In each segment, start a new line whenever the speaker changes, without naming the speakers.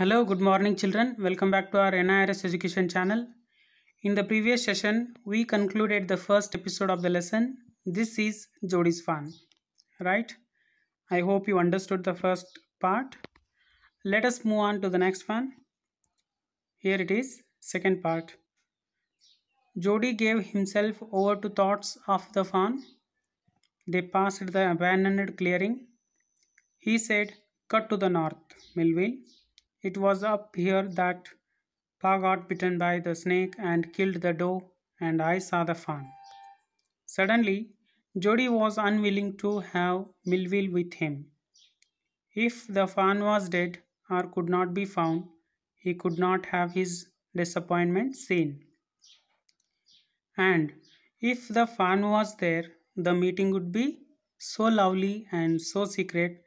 Hello, good morning children. Welcome back to our NIRS education channel. In the previous session, we concluded the first episode of the lesson. This is Jodi's fun, right? I hope you understood the first part. Let us move on to the next one. Here it is, second part. Jodi gave himself over to thoughts of the fun. They passed the abandoned clearing. He said, cut to the north, Millville. It was up here that Pa got bitten by the snake and killed the doe, and I saw the fun. Suddenly, Jody was unwilling to have Millville with him. If the fan was dead or could not be found, he could not have his disappointment seen. And if the fan was there, the meeting would be so lovely and so secret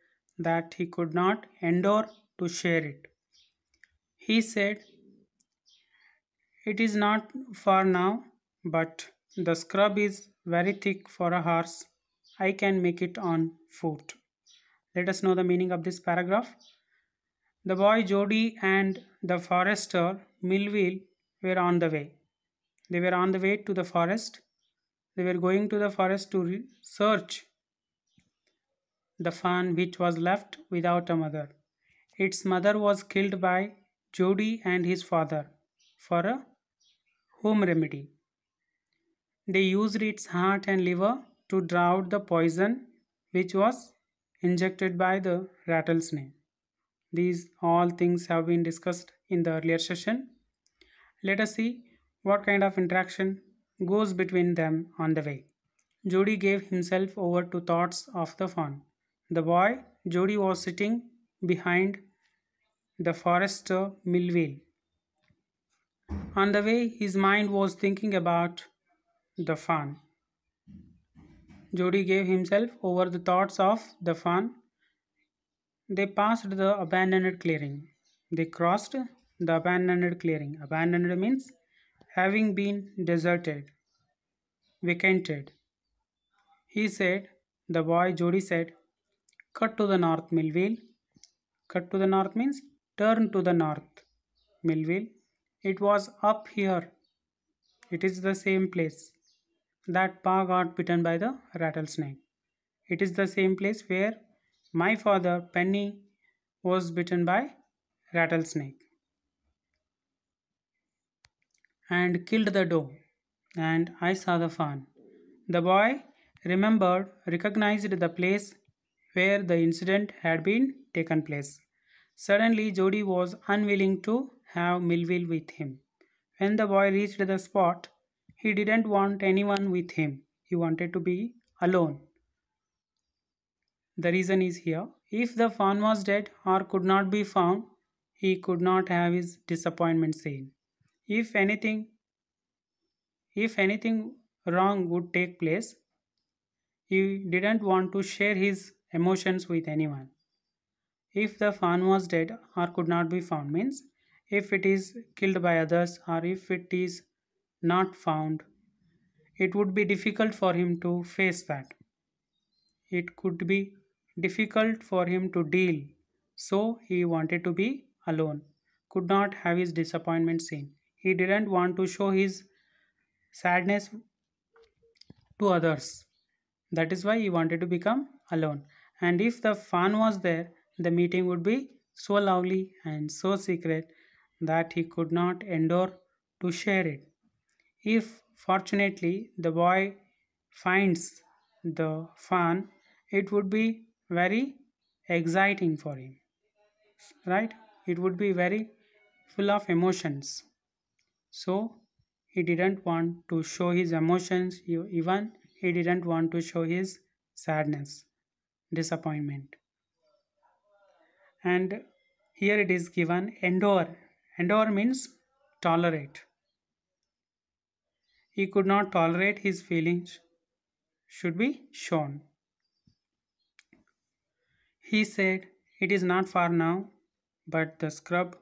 that he could not endure to share it. He said, It is not far now, but the scrub is very thick for a horse. I can make it on foot. Let us know the meaning of this paragraph. The boy Jody and the forester Millville were on the way. They were on the way to the forest. They were going to the forest to search the fawn which was left without a mother. Its mother was killed by Jody and his father for a home remedy. They used its heart and liver to draw out the poison which was injected by the rattlesnake. These all things have been discussed in the earlier session. Let us see what kind of interaction goes between them on the way. Jody gave himself over to thoughts of the fun. The boy, Jody, was sitting behind the forester Millville. On the way, his mind was thinking about the fun. Jody gave himself over the thoughts of the fun. They passed the abandoned clearing. They crossed the abandoned clearing. Abandoned means having been deserted, vacated. He said, the boy Jody said, cut to the north, Millville. Cut to the north means Turn to the north. Millville, it was up here. It is the same place. That Pa got bitten by the rattlesnake. It is the same place where my father, Penny, was bitten by rattlesnake and killed the doe and I saw the fawn. The boy remembered, recognized the place where the incident had been taken place. Suddenly, Jody was unwilling to have Millville with him. When the boy reached the spot, he didn't want anyone with him. He wanted to be alone. The reason is here. If the fawn was dead or could not be found, he could not have his disappointment seen. If anything, if anything wrong would take place, he didn't want to share his emotions with anyone if the fawn was dead or could not be found means if it is killed by others or if it is not found it would be difficult for him to face that it could be difficult for him to deal so he wanted to be alone could not have his disappointment seen he didn't want to show his sadness to others that is why he wanted to become alone and if the fawn was there the meeting would be so lovely and so secret that he could not endure to share it. If fortunately the boy finds the fun, it would be very exciting for him. Right? It would be very full of emotions. So he didn't want to show his emotions, even he didn't want to show his sadness, disappointment and here it is given endure endure means tolerate he could not tolerate his feelings should be shown he said it is not far now but the scrub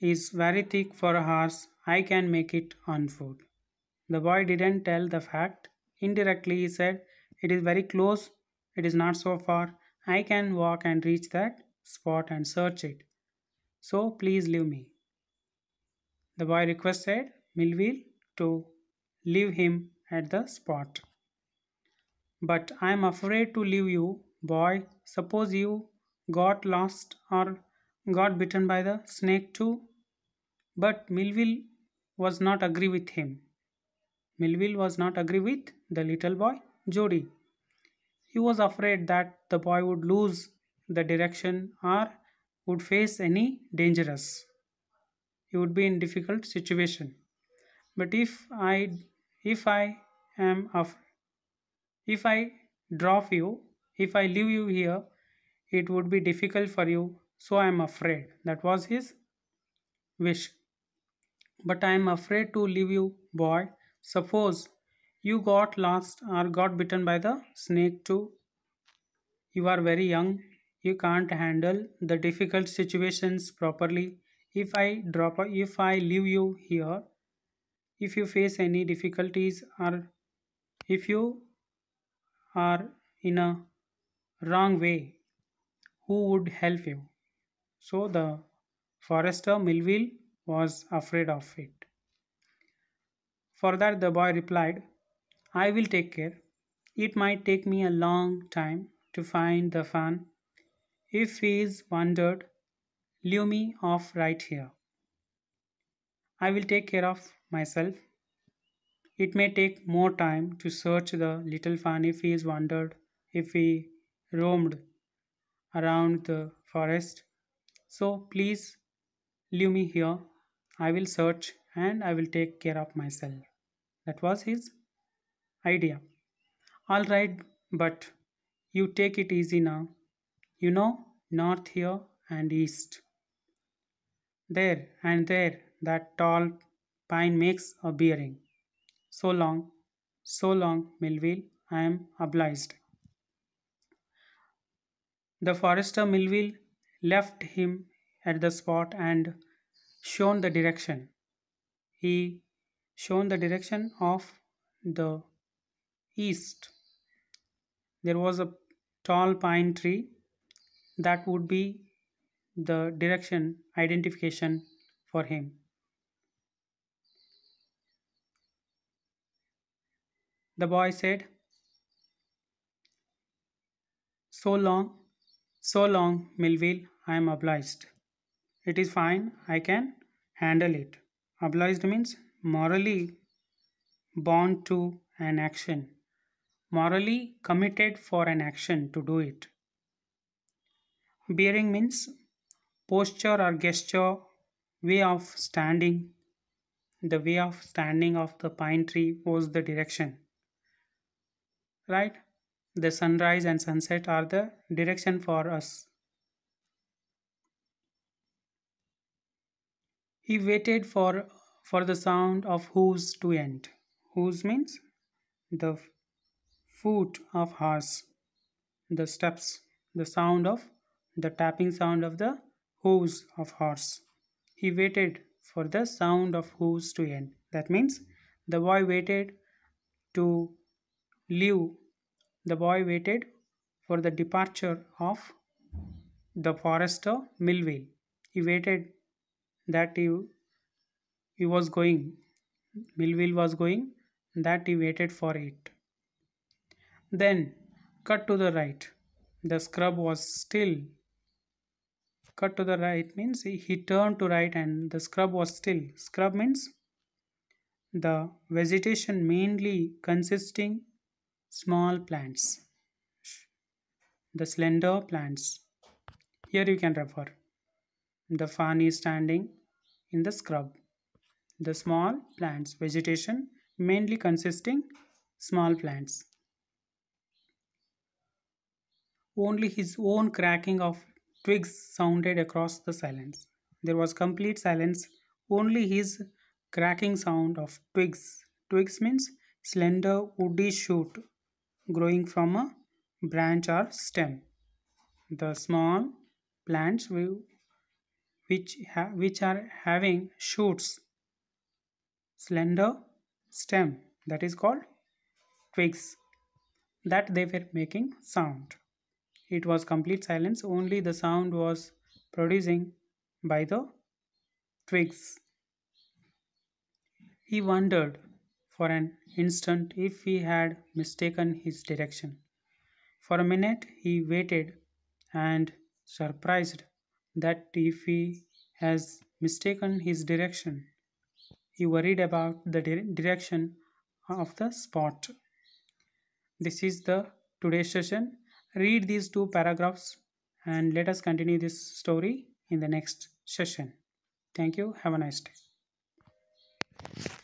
is very thick for a horse i can make it on foot the boy didn't tell the fact indirectly he said it is very close it is not so far i can walk and reach that spot and search it. So please leave me. The boy requested Millville to leave him at the spot. But I am afraid to leave you, boy. Suppose you got lost or got bitten by the snake too. But Millville was not agree with him. Millville was not agree with the little boy, Jody. He was afraid that the boy would lose the direction or would face any dangerous. You would be in difficult situation. But if I if I am of if I drop you, if I leave you here, it would be difficult for you, so I am afraid. That was his wish. But I am afraid to leave you, boy. Suppose you got lost or got bitten by the snake too. You are very young you can't handle the difficult situations properly if i drop if i leave you here if you face any difficulties or if you are in a wrong way who would help you so the forester millville was afraid of it for that the boy replied i will take care it might take me a long time to find the fan if he is wandered, leave me off right here. I will take care of myself. It may take more time to search the little fan if he is wandered, if he roamed around the forest. So please leave me here. I will search and I will take care of myself. That was his idea. All right, but you take it easy now you know north here and east there and there that tall pine makes a bearing so long so long millville i am obliged the forester millville left him at the spot and shown the direction he shown the direction of the east there was a tall pine tree that would be the direction identification for him. The boy said, So long, so long, Millville, I am obliged. It is fine, I can handle it. Obliged means morally bound to an action, morally committed for an action to do it. Bearing means posture or gesture, way of standing. The way of standing of the pine tree was the direction. Right? The sunrise and sunset are the direction for us. He waited for, for the sound of hooves to end. Hooves means the foot of horse, the steps, the sound of the tapping sound of the hooves of horse. He waited for the sound of hooves to end. That means the boy waited to leave. The boy waited for the departure of the forester Millville. He waited that he, he was going. Millville was going that he waited for it. Then cut to the right. The scrub was still cut to the right means he, turned to right and the scrub was still scrub means the vegetation mainly consisting small plants the slender plants here you can refer the fawn is standing in the scrub the small plants vegetation mainly consisting small plants only his own cracking of twigs sounded across the silence. There was complete silence, only his cracking sound of twigs. Twigs means slender woody shoot growing from a branch or stem. The small plants which, which are having shoots, slender stem that is called twigs that they were making sound. It was complete silence, only the sound was producing by the twigs. He wondered for an instant if he had mistaken his direction. For a minute he waited and surprised that if he has mistaken his direction. He worried about the di direction of the spot. This is the today's session read these two paragraphs and let us continue this story in the next session. Thank you. Have a nice day.